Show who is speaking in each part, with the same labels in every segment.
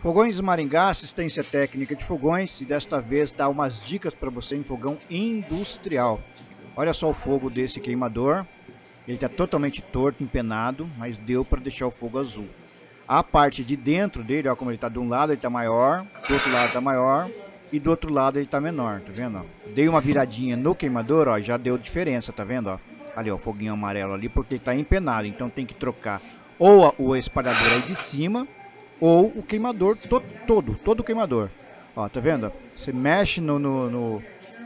Speaker 1: Fogões Maringá, assistência técnica de fogões e desta vez dá umas dicas para você em fogão industrial. Olha só o fogo desse queimador, ele está totalmente torto, empenado, mas deu para deixar o fogo azul. A parte de dentro dele, olha como ele está de um lado ele está maior, do outro lado está maior e do outro lado ele está menor, tá vendo? Dei uma viradinha no queimador, ó, já deu diferença, tá vendo? Ó? Ali, ó, o foguinho amarelo ali, porque ele está empenado, então tem que trocar ou o espalhador aí de cima ou o queimador to todo, todo o queimador. Ó, tá vendo? Você mexe no, no, no,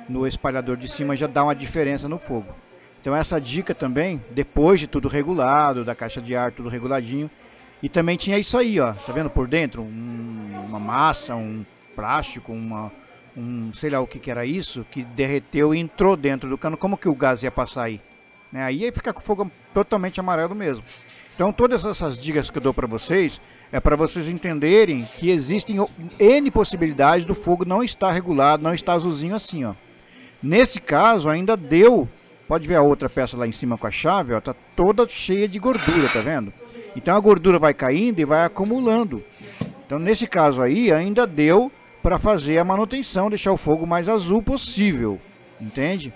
Speaker 1: no espalhador de cima já dá uma diferença no fogo. Então essa dica também, depois de tudo regulado, da caixa de ar tudo reguladinho. E também tinha isso aí, ó, tá vendo por dentro? Um, uma massa, um plástico, uma, um sei lá o que, que era isso, que derreteu e entrou dentro do cano. Como que o gás ia passar aí? Né? Aí fica com o fogo totalmente amarelo mesmo. Então, todas essas dicas que eu dou para vocês é para vocês entenderem que existem N possibilidades do fogo não estar regulado, não estar azulzinho assim, ó. Nesse caso, ainda deu. Pode ver a outra peça lá em cima com a chave, ó, tá toda cheia de gordura, tá vendo? Então a gordura vai caindo e vai acumulando. Então, nesse caso aí, ainda deu para fazer a manutenção, deixar o fogo mais azul possível, entende?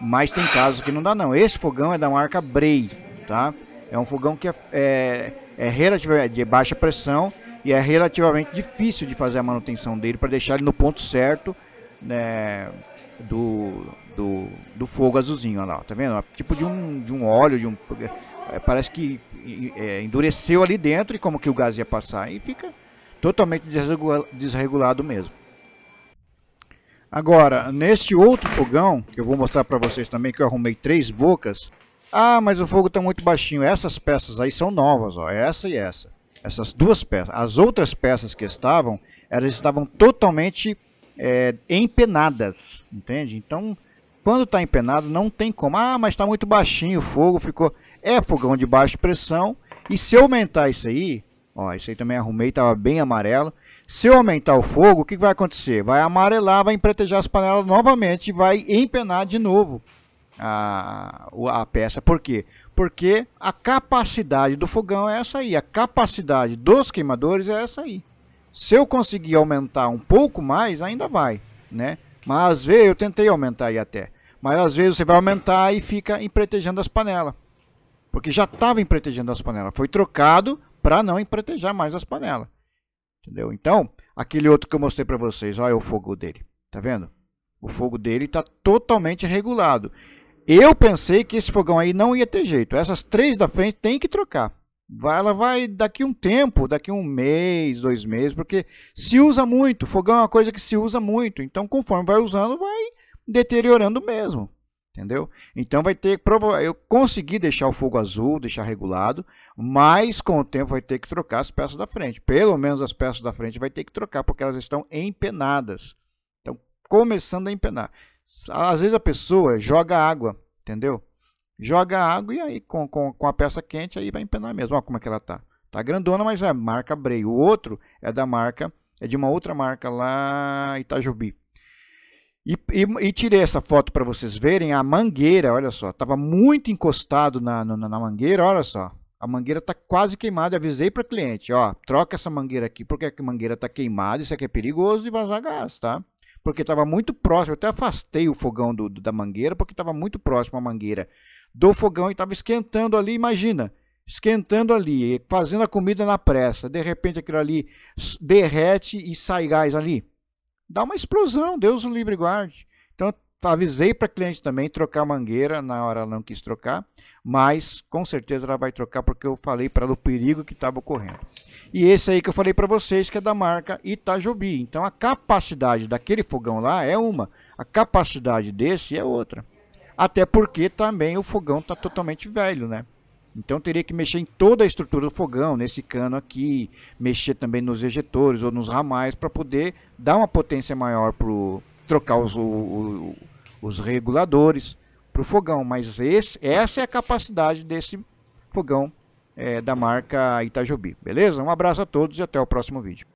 Speaker 1: Mas tem casos que não dá não. Esse fogão é da marca Bray, tá? É um fogão que é, é, é relativamente de baixa pressão e é relativamente difícil de fazer a manutenção dele para deixar ele no ponto certo né, do, do, do fogo azulzinho. Olha lá, tá vendo? tipo de um, de um óleo, de um, é, parece que é, endureceu ali dentro e como que o gás ia passar e fica totalmente desregulado mesmo. Agora, neste outro fogão, que eu vou mostrar para vocês também, que eu arrumei três bocas, ah, mas o fogo está muito baixinho. Essas peças aí são novas, ó. Essa e essa. Essas duas peças. As outras peças que estavam, elas estavam totalmente é, empenadas, entende? Então, quando está empenado, não tem como. Ah, mas está muito baixinho o fogo, ficou. É fogão de baixa pressão. E se eu aumentar isso aí, ó, isso aí também arrumei, estava bem amarelo. Se eu aumentar o fogo, o que vai acontecer? Vai amarelar, vai empretejar as panelas novamente e vai empenar de novo a, a peça. Por quê? Porque a capacidade do fogão é essa aí, a capacidade dos queimadores é essa aí. Se eu conseguir aumentar um pouco mais, ainda vai, né? Mas às vezes eu tentei aumentar aí até, mas às vezes você vai aumentar e fica empretejando as panelas. Porque já estava empretejando as panelas, foi trocado para não empretejar mais as panelas. Entendeu? Então, aquele outro que eu mostrei para vocês, olha o fogo dele, tá vendo? O fogo dele está totalmente regulado. Eu pensei que esse fogão aí não ia ter jeito. Essas três da frente tem que trocar. Ela vai daqui um tempo, daqui um mês, dois meses, porque se usa muito. Fogão é uma coisa que se usa muito. Então, conforme vai usando, vai deteriorando mesmo. Entendeu? Então vai ter eu consegui deixar o fogo azul, deixar regulado, mas com o tempo vai ter que trocar as peças da frente. Pelo menos as peças da frente vai ter que trocar porque elas estão empenadas. Então começando a empenar. Às vezes a pessoa joga água, entendeu? Joga água e aí com, com, com a peça quente aí vai empenar mesmo. Olha como é que ela tá. Tá grandona, mas é marca Brei. O outro é da marca, é de uma outra marca lá Itajubi. E, e, e tirei essa foto para vocês verem a mangueira, olha só, tava muito encostado na, na, na mangueira, olha só, a mangueira está quase queimada. Avisei para o cliente, ó, troca essa mangueira aqui, porque a mangueira está queimada, isso aqui é perigoso e vazar gás, tá? porque estava muito próximo. Eu até afastei o fogão do, da mangueira, porque estava muito próximo à mangueira do fogão e estava esquentando ali. Imagina, esquentando ali, fazendo a comida na pressa. De repente aquilo ali derrete e sai gás ali. Dá uma explosão, Deus o livre guarde. Então, avisei para cliente também trocar mangueira, na hora ela não quis trocar, mas com certeza ela vai trocar porque eu falei para ela o perigo que estava ocorrendo. E esse aí que eu falei para vocês que é da marca Itajobi. Então a capacidade daquele fogão lá é uma, a capacidade desse é outra. Até porque também o fogão está totalmente velho, né? Então teria que mexer em toda a estrutura do fogão, nesse cano aqui, mexer também nos ejetores ou nos ramais para poder dar uma potência maior para trocar os, o, o, os reguladores para o fogão, mas esse, essa é a capacidade desse fogão é, da marca Itajobi. Beleza? Um abraço a todos e até o próximo vídeo.